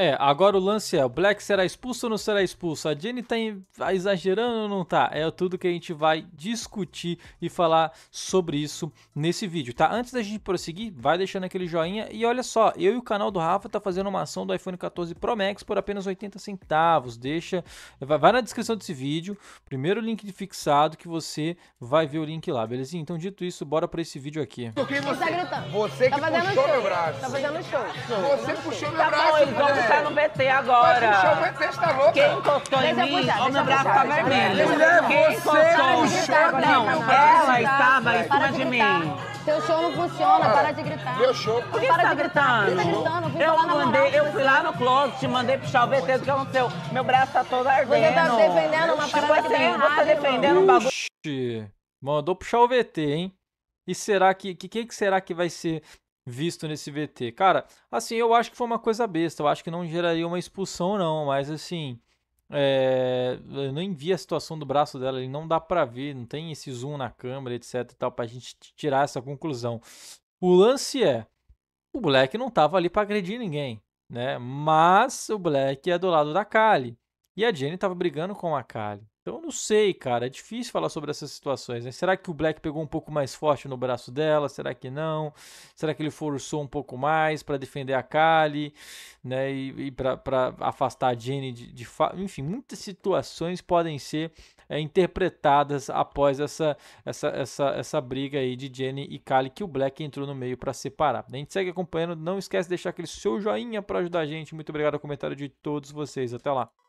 É, agora o lance é, o Black será expulso ou não será expulso? A Jenny tá, tá exagerando ou não tá? É tudo que a gente vai discutir e falar sobre isso nesse vídeo, tá? Antes da gente prosseguir, vai deixando aquele joinha e olha só, eu e o canal do Rafa tá fazendo uma ação do iPhone 14 Pro Max por apenas 80 centavos, deixa, vai na descrição desse vídeo, primeiro link de fixado que você vai ver o link lá, belezinha? Então dito isso, bora pra esse vídeo aqui. Tá você, você tá que tá puxou show. meu braço. Tá fazendo show. Você puxou meu braço, então né? tá no BT agora. Vai puxar o PT, está louca. Quem encostou em mim, o meu braço tá vermelho. Mulher, Quem encostou? É não, ela estava em cima de mim. Seu show não funciona, para, para de gritar. Meu show. Por que para tá de gritar? gritando? eu, mandei, eu fui lá no closet, mandei puxar o VT do que aconteceu. Meu braço tá todo ardendo. Você tá defendendo uma tipo parada tipo que assim, Você tá defendendo um bagulho... Mandou puxar o VT, hein? E será que, que... quem será que vai ser visto nesse VT. Cara, assim, eu acho que foi uma coisa besta. Eu acho que não geraria uma expulsão, não. Mas, assim, é... eu nem vi a situação do braço dela. Ele não dá para ver, não tem esse zoom na câmera, etc e tal, pra gente tirar essa conclusão. O lance é, o Black não tava ali para agredir ninguém, né? Mas o Black é do lado da Kali. E a Jenny estava brigando com a Kali. Então eu não sei, cara. É difícil falar sobre essas situações. Né? Será que o Black pegou um pouco mais forte no braço dela? Será que não? Será que ele forçou um pouco mais para defender a Kali, né? E, e para afastar a Jenny de, de fa... enfim, muitas situações podem ser é, interpretadas após essa, essa, essa, essa briga aí de Jenny e Kali que o Black entrou no meio para separar. A gente segue acompanhando. Não esquece de deixar aquele seu joinha para ajudar a gente. Muito obrigado ao comentário de todos vocês. Até lá.